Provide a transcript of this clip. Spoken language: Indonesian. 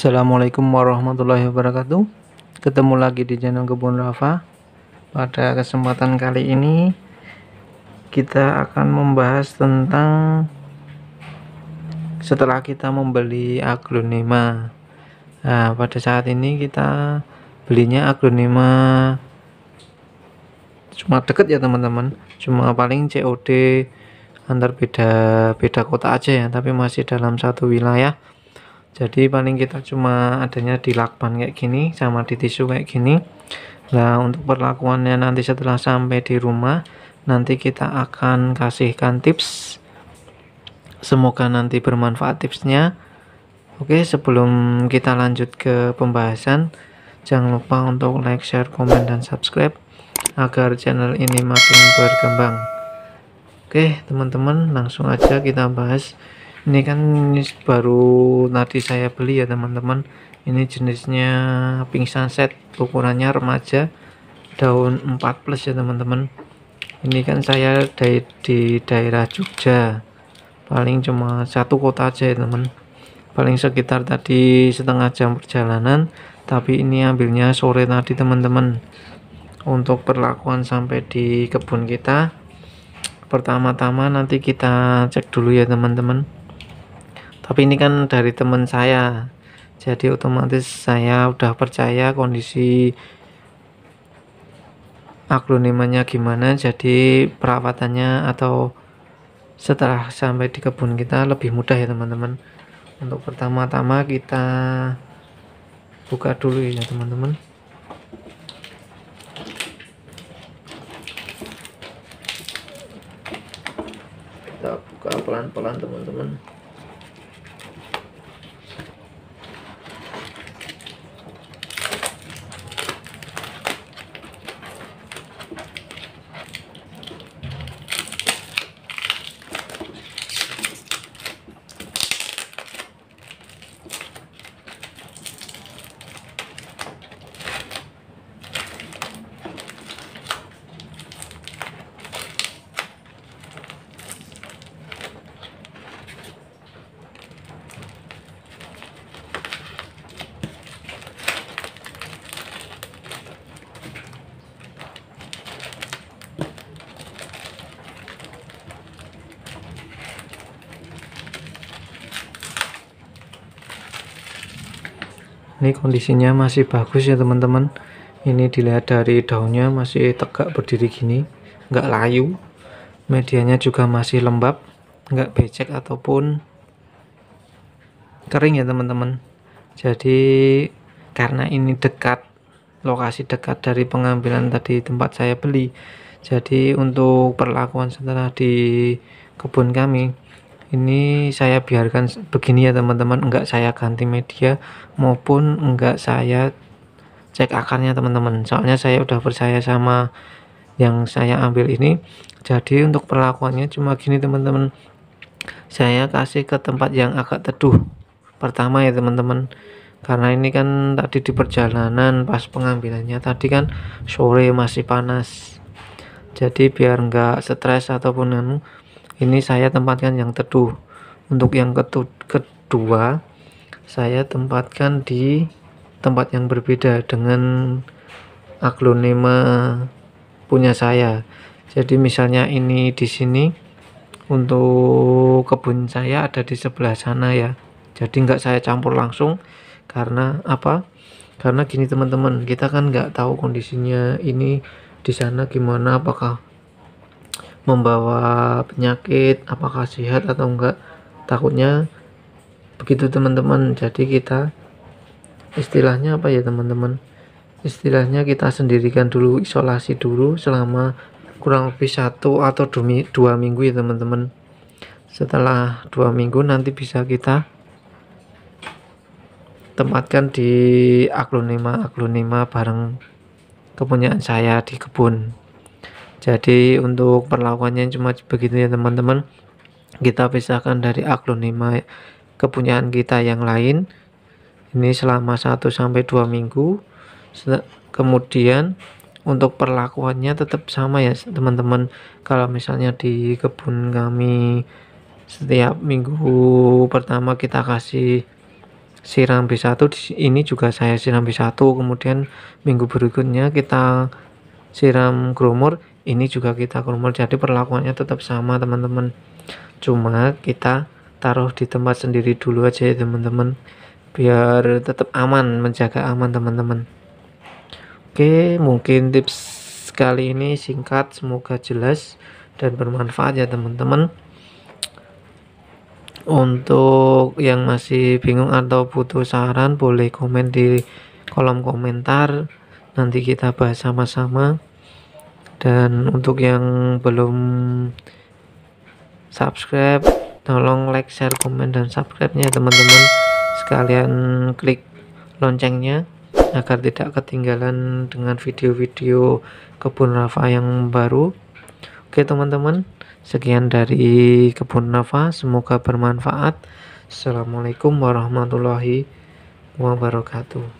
Assalamualaikum warahmatullahi wabarakatuh Ketemu lagi di channel Kebun Rafa Pada kesempatan kali ini Kita akan membahas tentang Setelah kita membeli aglonema Nah pada saat ini kita Belinya aglonema Cuma deket ya teman-teman Cuma paling COD Antar beda, beda kota aja ya Tapi masih dalam satu wilayah jadi paling kita cuma adanya di lakban kayak gini sama di tisu kayak gini nah untuk perlakuannya nanti setelah sampai di rumah nanti kita akan kasihkan tips semoga nanti bermanfaat tipsnya oke sebelum kita lanjut ke pembahasan jangan lupa untuk like share komen dan subscribe agar channel ini makin berkembang oke teman-teman langsung aja kita bahas ini kan ini baru nanti saya beli ya teman-teman ini jenisnya pink sunset ukurannya remaja daun 4 plus ya teman-teman ini kan saya dari di daerah Jogja paling cuma satu kota aja ya teman paling sekitar tadi setengah jam perjalanan tapi ini ambilnya sore tadi teman-teman untuk perlakuan sampai di kebun kita pertama-tama nanti kita cek dulu ya teman-teman tapi ini kan dari teman saya jadi otomatis saya udah percaya kondisi aglonimanya gimana jadi perawatannya atau setelah sampai di kebun kita lebih mudah ya teman-teman untuk pertama-tama kita buka dulu ya teman-teman kita buka pelan-pelan teman-teman ini kondisinya masih bagus ya teman-teman ini dilihat dari daunnya masih tegak berdiri gini nggak layu medianya juga masih lembab nggak becek ataupun kering ya teman-teman jadi karena ini dekat lokasi dekat dari pengambilan tadi tempat saya beli jadi untuk perlakuan setelah di kebun kami ini saya biarkan begini ya teman-teman enggak saya ganti media maupun enggak saya cek akarnya teman-teman soalnya saya udah percaya sama yang saya ambil ini jadi untuk perlakuannya cuma gini teman-teman saya kasih ke tempat yang agak teduh pertama ya teman-teman karena ini kan tadi di perjalanan pas pengambilannya tadi kan sore masih panas jadi biar enggak stres ataupun anu ini saya tempatkan yang teduh untuk yang kedua saya tempatkan di tempat yang berbeda dengan aglonema punya saya jadi misalnya ini di sini untuk kebun saya ada di sebelah sana ya jadi nggak saya campur langsung karena apa karena gini teman-teman kita kan nggak tahu kondisinya ini di sana gimana apakah membawa penyakit apakah sehat atau enggak takutnya begitu teman-teman jadi kita istilahnya apa ya teman-teman istilahnya kita sendirikan dulu isolasi dulu selama kurang lebih satu atau dua minggu ya teman-teman setelah dua minggu nanti bisa kita tempatkan di aglonema aglonema bareng kepunyaan saya di kebun jadi untuk perlakuannya cuma begitu ya teman-teman kita pisahkan dari aglonema kepunyaan kita yang lain ini selama 1 sampai 2 minggu kemudian untuk perlakuannya tetap sama ya teman-teman kalau misalnya di kebun kami setiap minggu pertama kita kasih siram B1 ini juga saya siram B1 kemudian minggu berikutnya kita siram grumur ini juga kita grumur jadi perlakuannya tetap sama teman-teman cuma kita taruh di tempat sendiri dulu aja ya teman-teman biar tetap aman menjaga aman teman-teman oke mungkin tips kali ini singkat semoga jelas dan bermanfaat ya teman-teman untuk yang masih bingung atau butuh saran boleh komen di kolom komentar nanti kita bahas sama-sama dan untuk yang belum subscribe tolong like share komen dan subscribe nya teman-teman sekalian klik loncengnya agar tidak ketinggalan dengan video-video kebun rafa yang baru oke teman-teman sekian dari kebun rafa semoga bermanfaat assalamualaikum warahmatullahi wabarakatuh